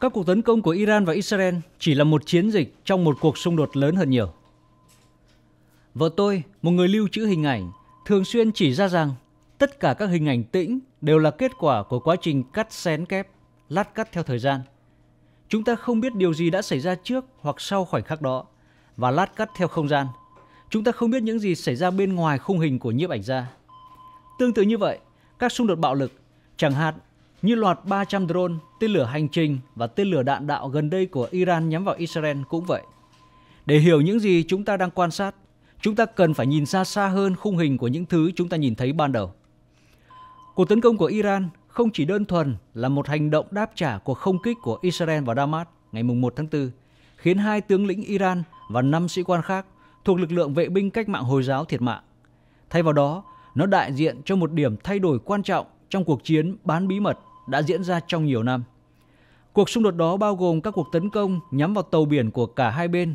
Các cuộc tấn công của Iran và Israel chỉ là một chiến dịch trong một cuộc xung đột lớn hơn nhiều. Vợ tôi, một người lưu trữ hình ảnh, thường xuyên chỉ ra rằng tất cả các hình ảnh tĩnh đều là kết quả của quá trình cắt xén kép, lát cắt theo thời gian. Chúng ta không biết điều gì đã xảy ra trước hoặc sau khoảnh khắc đó và lát cắt theo không gian. Chúng ta không biết những gì xảy ra bên ngoài khung hình của nhiếp ảnh gia. Tương tự như vậy, các xung đột bạo lực, chẳng hạn như loạt 300 drone, tên lửa hành trình và tên lửa đạn đạo gần đây của Iran nhắm vào Israel cũng vậy. Để hiểu những gì chúng ta đang quan sát, chúng ta cần phải nhìn xa xa hơn khung hình của những thứ chúng ta nhìn thấy ban đầu. Cuộc tấn công của Iran không chỉ đơn thuần là một hành động đáp trả cuộc không kích của Israel vào Damas ngày 1 tháng 4, khiến hai tướng lĩnh Iran và năm sĩ quan khác thuộc lực lượng vệ binh cách mạng Hồi giáo thiệt mạng. Thay vào đó, nó đại diện cho một điểm thay đổi quan trọng trong cuộc chiến bán bí mật đã diễn ra trong nhiều năm. Cuộc xung đột đó bao gồm các cuộc tấn công nhắm vào tàu biển của cả hai bên,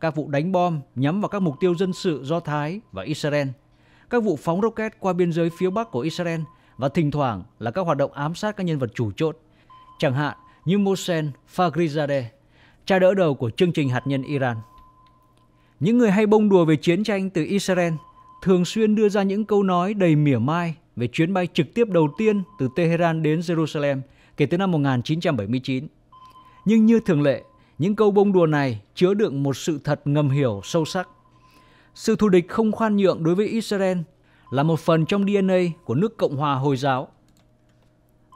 các vụ đánh bom nhắm vào các mục tiêu dân sự do Thái và Israel, các vụ phóng rocket qua biên giới phía Bắc của Israel và thỉnh thoảng là các hoạt động ám sát các nhân vật chủ chốt, chẳng hạn như Mohsen Fakhrizadeh, cha đỡ đầu của chương trình hạt nhân Iran. Những người hay bông đùa về chiến tranh từ Israel thường xuyên đưa ra những câu nói đầy mỉa mai về chuyến bay trực tiếp đầu tiên từ Tehran đến Jerusalem kể từ năm 1979. Nhưng như thường lệ, những câu bông đùa này chứa đựng một sự thật ngầm hiểu sâu sắc. Sự thù địch không khoan nhượng đối với Israel là một phần trong DNA của nước Cộng hòa Hồi giáo.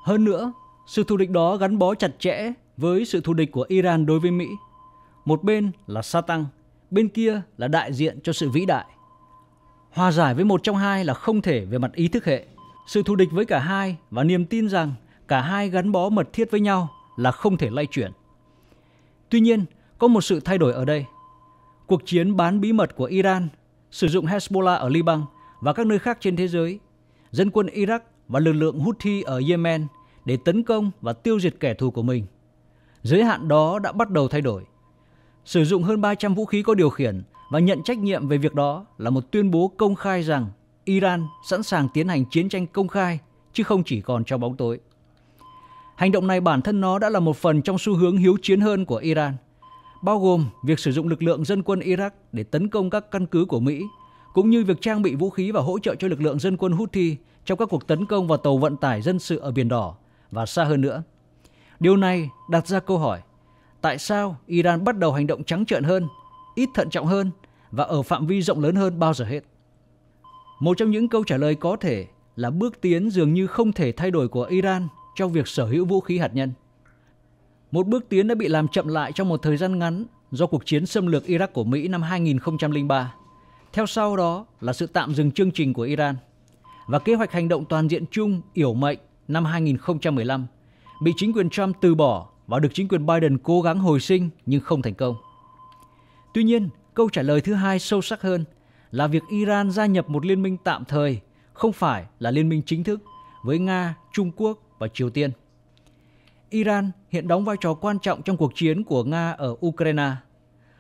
Hơn nữa, sự thù địch đó gắn bó chặt chẽ với sự thù địch của Iran đối với Mỹ. Một bên là Satan, bên kia là đại diện cho sự vĩ đại. Hòa giải với một trong hai là không thể về mặt ý thức hệ. Sự thù địch với cả hai và niềm tin rằng cả hai gắn bó mật thiết với nhau là không thể lay chuyển. Tuy nhiên, có một sự thay đổi ở đây. Cuộc chiến bán bí mật của Iran sử dụng Hezbollah ở Liban và các nơi khác trên thế giới, dân quân Iraq và lực lượng Houthi ở Yemen để tấn công và tiêu diệt kẻ thù của mình. Giới hạn đó đã bắt đầu thay đổi. Sử dụng hơn 300 vũ khí có điều khiển và nhận trách nhiệm về việc đó là một tuyên bố công khai rằng Iran sẵn sàng tiến hành chiến tranh công khai chứ không chỉ còn trong bóng tối. Hành động này bản thân nó đã là một phần trong xu hướng hiếu chiến hơn của Iran, bao gồm việc sử dụng lực lượng dân quân Iraq để tấn công các căn cứ của Mỹ, cũng như việc trang bị vũ khí và hỗ trợ cho lực lượng dân quân Houthi trong các cuộc tấn công vào tàu vận tải dân sự ở Biển Đỏ và xa hơn nữa. Điều này đặt ra câu hỏi, tại sao Iran bắt đầu hành động trắng trợn hơn ít thận trọng hơn và ở phạm vi rộng lớn hơn bao giờ hết. Một trong những câu trả lời có thể là bước tiến dường như không thể thay đổi của Iran trong việc sở hữu vũ khí hạt nhân. Một bước tiến đã bị làm chậm lại trong một thời gian ngắn do cuộc chiến xâm lược Iraq của Mỹ năm 2003. Theo sau đó là sự tạm dừng chương trình của Iran và kế hoạch hành động toàn diện chung yểu mệnh năm 2015 bị chính quyền Trump từ bỏ và được chính quyền Biden cố gắng hồi sinh nhưng không thành công. Tuy nhiên, câu trả lời thứ hai sâu sắc hơn là việc Iran gia nhập một liên minh tạm thời, không phải là liên minh chính thức với Nga, Trung Quốc và Triều Tiên. Iran hiện đóng vai trò quan trọng trong cuộc chiến của Nga ở Ukraine.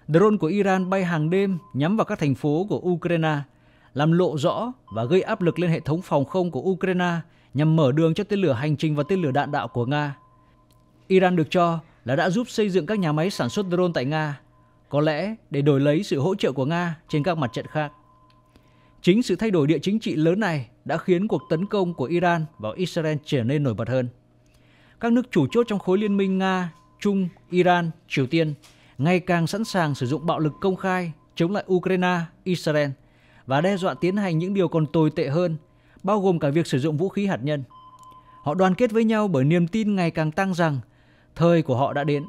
Drone của Iran bay hàng đêm nhắm vào các thành phố của Ukraine, làm lộ rõ và gây áp lực lên hệ thống phòng không của Ukraine nhằm mở đường cho tên lửa hành trình và tên lửa đạn đạo của Nga. Iran được cho là đã giúp xây dựng các nhà máy sản xuất drone tại Nga có lẽ để đổi lấy sự hỗ trợ của Nga trên các mặt trận khác. Chính sự thay đổi địa chính trị lớn này đã khiến cuộc tấn công của Iran vào Israel trở nên nổi bật hơn. Các nước chủ chốt trong khối liên minh Nga, Trung, Iran, Triều Tiên ngày càng sẵn sàng sử dụng bạo lực công khai chống lại Ukraine, Israel và đe dọa tiến hành những điều còn tồi tệ hơn, bao gồm cả việc sử dụng vũ khí hạt nhân. Họ đoàn kết với nhau bởi niềm tin ngày càng tăng rằng thời của họ đã đến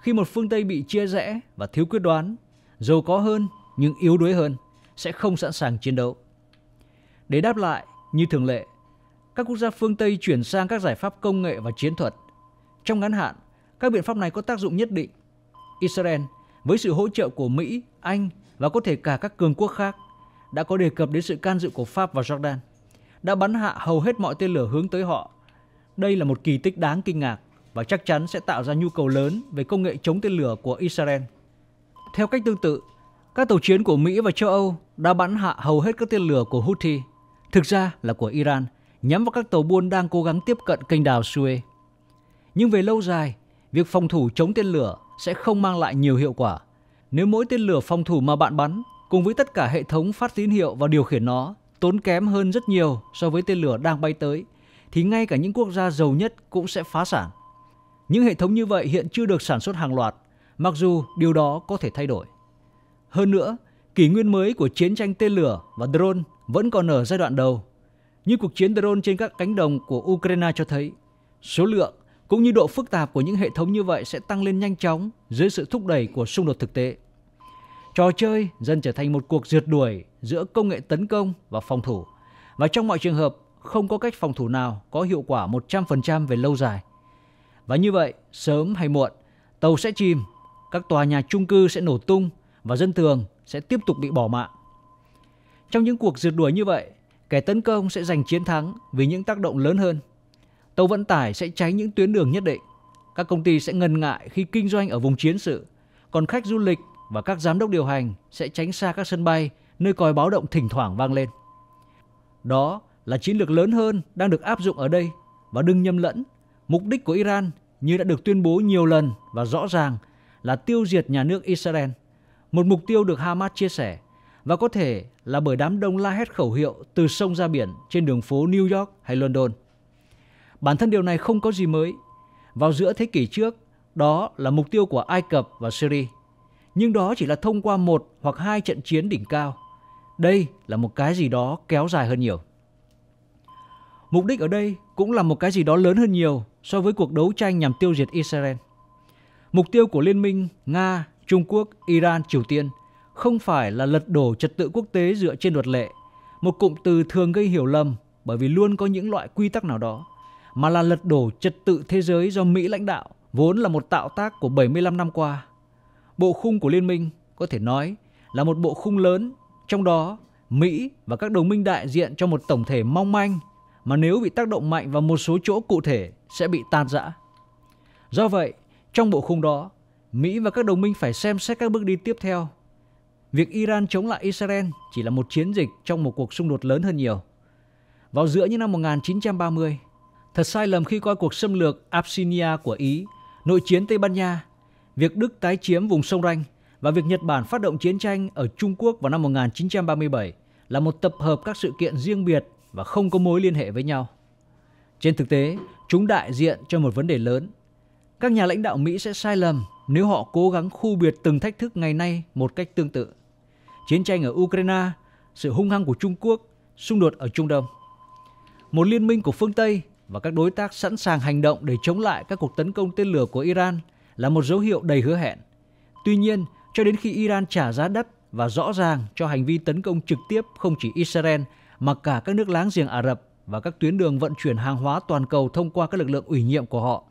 khi một phương Tây bị chia rẽ và thiếu quyết đoán, giàu có hơn nhưng yếu đuối hơn, sẽ không sẵn sàng chiến đấu. Để đáp lại, như thường lệ, các quốc gia phương Tây chuyển sang các giải pháp công nghệ và chiến thuật. Trong ngắn hạn, các biện pháp này có tác dụng nhất định. Israel, với sự hỗ trợ của Mỹ, Anh và có thể cả các cường quốc khác, đã có đề cập đến sự can dự của Pháp và Jordan, đã bắn hạ hầu hết mọi tên lửa hướng tới họ. Đây là một kỳ tích đáng kinh ngạc và chắc chắn sẽ tạo ra nhu cầu lớn về công nghệ chống tên lửa của Israel. Theo cách tương tự, các tàu chiến của Mỹ và châu Âu đã bắn hạ hầu hết các tên lửa của Houthi, thực ra là của Iran, nhắm vào các tàu buôn đang cố gắng tiếp cận kênh đào Suez. Nhưng về lâu dài, việc phòng thủ chống tên lửa sẽ không mang lại nhiều hiệu quả. Nếu mỗi tên lửa phòng thủ mà bạn bắn cùng với tất cả hệ thống phát tín hiệu và điều khiển nó tốn kém hơn rất nhiều so với tên lửa đang bay tới, thì ngay cả những quốc gia giàu nhất cũng sẽ phá sản. Những hệ thống như vậy hiện chưa được sản xuất hàng loạt, mặc dù điều đó có thể thay đổi. Hơn nữa, kỷ nguyên mới của chiến tranh tên lửa và drone vẫn còn ở giai đoạn đầu. Như cuộc chiến drone trên các cánh đồng của Ukraine cho thấy, số lượng cũng như độ phức tạp của những hệ thống như vậy sẽ tăng lên nhanh chóng dưới sự thúc đẩy của xung đột thực tế. Trò chơi dần trở thành một cuộc rượt đuổi giữa công nghệ tấn công và phòng thủ. Và trong mọi trường hợp, không có cách phòng thủ nào có hiệu quả 100% về lâu dài và như vậy, sớm hay muộn, tàu sẽ chìm, các tòa nhà chung cư sẽ nổ tung và dân thường sẽ tiếp tục bị bỏ mạng. Trong những cuộc rượt đuổi như vậy, kẻ tấn công sẽ giành chiến thắng vì những tác động lớn hơn. Tàu vận tải sẽ tránh những tuyến đường nhất định. Các công ty sẽ ngần ngại khi kinh doanh ở vùng chiến sự, còn khách du lịch và các giám đốc điều hành sẽ tránh xa các sân bay nơi còi báo động thỉnh thoảng vang lên. Đó là chiến lược lớn hơn đang được áp dụng ở đây và đừng nhầm lẫn Mục đích của Iran như đã được tuyên bố nhiều lần và rõ ràng là tiêu diệt nhà nước Israel, một mục tiêu được Hamas chia sẻ và có thể là bởi đám đông la hét khẩu hiệu từ sông ra biển trên đường phố New York hay London. Bản thân điều này không có gì mới. Vào giữa thế kỷ trước, đó là mục tiêu của Ai Cập và Syria. Nhưng đó chỉ là thông qua một hoặc hai trận chiến đỉnh cao. Đây là một cái gì đó kéo dài hơn nhiều. Mục đích ở đây cũng là một cái gì đó lớn hơn nhiều so với cuộc đấu tranh nhằm tiêu diệt Israel. Mục tiêu của liên minh Nga, Trung Quốc, Iran, Triều Tiên không phải là lật đổ trật tự quốc tế dựa trên luật lệ, một cụm từ thường gây hiểu lầm bởi vì luôn có những loại quy tắc nào đó, mà là lật đổ trật tự thế giới do Mỹ lãnh đạo, vốn là một tạo tác của 75 năm qua. Bộ khung của liên minh có thể nói là một bộ khung lớn, trong đó Mỹ và các đồng minh đại diện cho một tổng thể mong manh mà nếu bị tác động mạnh vào một số chỗ cụ thể sẽ bị tan rã. Do vậy, trong bộ khung đó, Mỹ và các đồng minh phải xem xét các bước đi tiếp theo. Việc Iran chống lại Israel chỉ là một chiến dịch trong một cuộc xung đột lớn hơn nhiều. Vào giữa những năm 1930, thật sai lầm khi coi cuộc xâm lược Abyssinia của Ý, nội chiến Tây Ban Nha, việc Đức tái chiếm vùng sông Ranh và việc Nhật Bản phát động chiến tranh ở Trung Quốc vào năm 1937 là một tập hợp các sự kiện riêng biệt và không có mối liên hệ với nhau. Trên thực tế, chúng đại diện cho một vấn đề lớn. Các nhà lãnh đạo Mỹ sẽ sai lầm nếu họ cố gắng khu biệt từng thách thức ngày nay một cách tương tự. Chiến tranh ở Ukraine, sự hung hăng của Trung Quốc, xung đột ở Trung Đông. Một liên minh của phương Tây và các đối tác sẵn sàng hành động để chống lại các cuộc tấn công tên lửa của Iran là một dấu hiệu đầy hứa hẹn. Tuy nhiên, cho đến khi Iran trả giá đắt và rõ ràng cho hành vi tấn công trực tiếp không chỉ Israel mà cả các nước láng giềng Ả Rập và các tuyến đường vận chuyển hàng hóa toàn cầu thông qua các lực lượng ủy nhiệm của họ.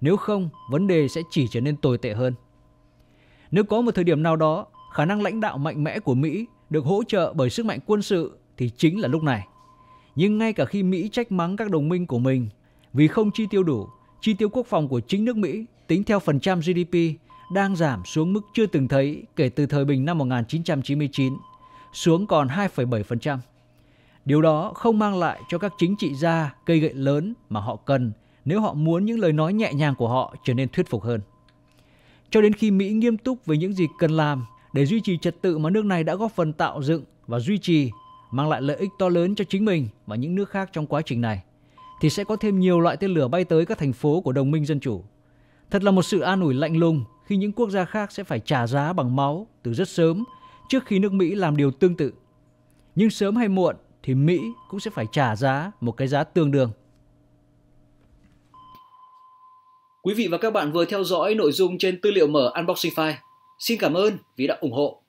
Nếu không, vấn đề sẽ chỉ trở nên tồi tệ hơn. Nếu có một thời điểm nào đó, khả năng lãnh đạo mạnh mẽ của Mỹ được hỗ trợ bởi sức mạnh quân sự thì chính là lúc này. Nhưng ngay cả khi Mỹ trách mắng các đồng minh của mình vì không chi tiêu đủ, chi tiêu quốc phòng của chính nước Mỹ tính theo phần trăm GDP đang giảm xuống mức chưa từng thấy kể từ thời bình năm 1999, xuống còn 2,7%. Điều đó không mang lại cho các chính trị gia cây gậy lớn mà họ cần nếu họ muốn những lời nói nhẹ nhàng của họ trở nên thuyết phục hơn. Cho đến khi Mỹ nghiêm túc với những gì cần làm để duy trì trật tự mà nước này đã góp phần tạo dựng và duy trì, mang lại lợi ích to lớn cho chính mình và những nước khác trong quá trình này, thì sẽ có thêm nhiều loại tên lửa bay tới các thành phố của đồng minh dân chủ. Thật là một sự an ủi lạnh lùng khi những quốc gia khác sẽ phải trả giá bằng máu từ rất sớm trước khi nước Mỹ làm điều tương tự. Nhưng sớm hay muộn, thì Mỹ cũng sẽ phải trả giá một cái giá tương đương. Quý vị và các bạn vừa theo dõi nội dung trên tư liệu mở Unboxing File. Xin cảm ơn vì đã ủng hộ